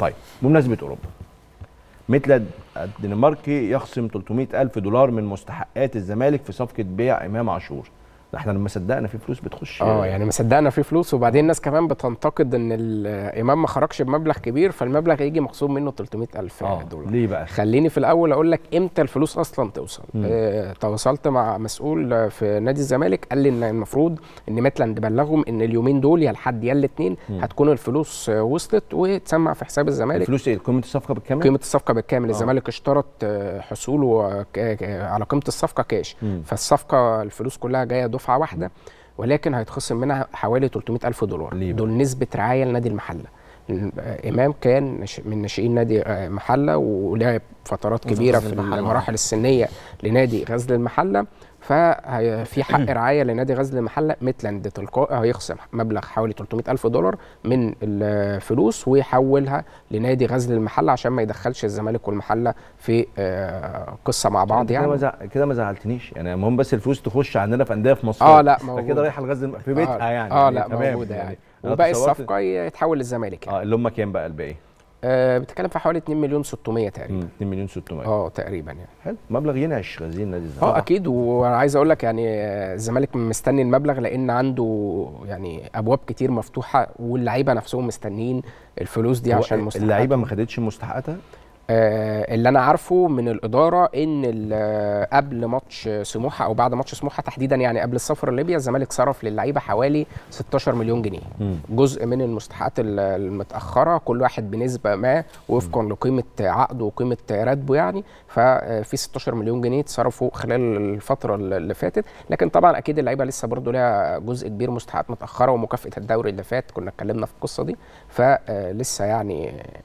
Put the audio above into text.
طيب بمناسبه اوروبا مثل الدنماركي يخصم 300 ألف دولار من مستحقات الزمالك في صفقة بيع إمام عاشور ده احنا لما صدقنا في فلوس بتخش اه يعني ما صدقنا في فلوس وبعدين الناس كمان بتنتقد ان الامام ما خرجش بمبلغ كبير فالمبلغ هيجي مخصوم منه 300000 آه دولار ليه بقى خليني في الاول اقول لك امتى الفلوس اصلا توصل اه تواصلت مع مسؤول في نادي الزمالك قال لي ان المفروض ان متلاند بلغهم ان اليومين دول يا الحد يا الاثنين هتكون الفلوس آه، وصلت وتسمع في حساب الزمالك الفلوس ايه قيمه الصفقه بالكامل قيمه الصفقه بالكامل اه. الزمالك اشترط آه، حصوله على قيمه الصفقه كاش مم. فالصفقه الفلوس كلها جايه دفعه واحده ولكن هيتخصم منها حوالي 300 ألف دولار ليه دول نسبة رعاية لنادي المحلة إمام كان من ناشئين نادي آه، محلة ولعب فترات كبيرة في المراحل السنية لنادي غزل المحلة ففي حق رعايه لنادي غزل المحله ميتلاند تلقائي هيخصم مبلغ حوالي 300 الف دولار من الفلوس ويحولها لنادي غزل المحله عشان ما يدخلش الزمالك والمحله في آه، قصه مع بعض يعني كده ما كده ما زعلتنيش يعني المهم بس الفلوس تخش عندنا في انديه في مصر اه لا موجود كده رايحه لغزل في بيتها آه يعني اه لا موجوده يعني. يعني وباقي الصفقه يتحول للزمالك يعني. اه اللي هم كام بقى الباقي؟ آه، بتتكلم في حوالي 2 مليون 600 تقريبا 2 مليون 600 اه تقريبا يعني حلو مبلغ ينعش غزير النادي الزمالك اه اكيد وعايز اقول لك يعني آه، الزمالك مستني المبلغ لان عنده يعني ابواب كتير مفتوحه واللعيبه نفسهم مستنيين الفلوس دي عشان مستحقاتها اللعيبه ما خدتش مستحقاتها آه، اللي انا عارفه من الاداره ان آه، قبل ماتش سموحه او بعد ماتش سموحه تحديدا يعني قبل السفر لليبيا الزمالك صرف للعيبه حوالي 16 مليون جنيه جزء من المستحقات المتاخره كل واحد بنسبه ما وفقا لقيمه عقده وقيمه راتبه يعني ففي آه، 16 مليون جنيه اتصرفوا خلال الفتره اللي فاتت لكن طبعا اكيد اللعيبه لسه برضه ليها جزء كبير مستحقات متاخره ومكافاه الدوري اللي فات كنا اتكلمنا في القصه دي فلسه يعني